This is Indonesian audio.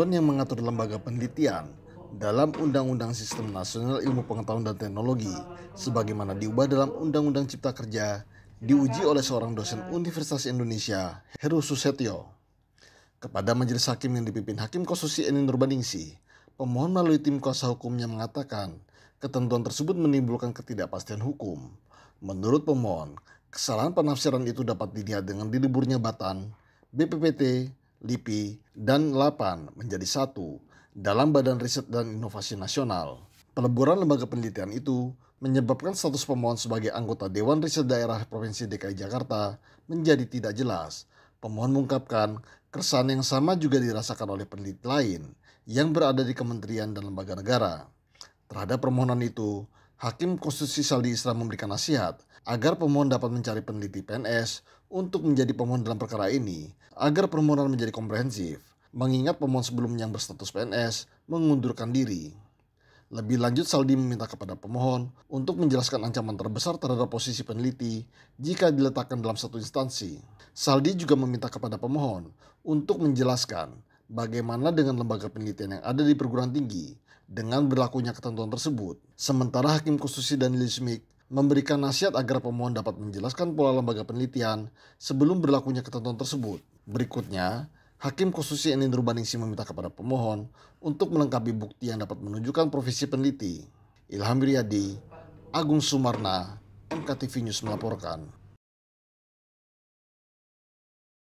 ketentuan yang mengatur lembaga penelitian dalam Undang-Undang Sistem Nasional Ilmu Pengetahuan dan Teknologi, sebagaimana diubah dalam Undang-Undang Cipta Kerja, diuji oleh seorang dosen Universitas Indonesia, Heru Susetyo. Kepada majelis hakim yang dipimpin Hakim Konstitusi Eni Nurbaningsi, pemohon melalui tim kuasa hukumnya mengatakan ketentuan tersebut menimbulkan ketidakpastian hukum. Menurut pemohon, kesalahan penafsiran itu dapat dilihat dengan diliburnya batan, BPPT, LIPI, dan Lapan menjadi satu dalam Badan Riset dan Inovasi Nasional. Peleburan lembaga penelitian itu menyebabkan status pemohon sebagai anggota Dewan Riset Daerah Provinsi DKI Jakarta menjadi tidak jelas. Pemohon mengungkapkan keresahan yang sama juga dirasakan oleh peneliti lain yang berada di kementerian dan lembaga negara. Terhadap permohonan itu, Hakim Konstitusi Saldi Isra memberikan nasihat agar pemohon dapat mencari peneliti PNS untuk menjadi pemohon dalam perkara ini agar permohonan menjadi komprehensif, mengingat pemohon sebelumnya yang berstatus PNS mengundurkan diri. Lebih lanjut, Saldi meminta kepada pemohon untuk menjelaskan ancaman terbesar terhadap posisi peneliti jika diletakkan dalam satu instansi. Saldi juga meminta kepada pemohon untuk menjelaskan Bagaimana dengan lembaga penelitian yang ada di perguruan tinggi dengan berlakunya ketentuan tersebut? Sementara Hakim Konstitusi dan Lismik memberikan nasihat agar pemohon dapat menjelaskan pola lembaga penelitian sebelum berlakunya ketentuan tersebut. Berikutnya, Hakim Konstitusi Enin Rubaningsi meminta kepada pemohon untuk melengkapi bukti yang dapat menunjukkan profesi peneliti. Ilham Riyadi, Agung Sumarna, MKTV News melaporkan.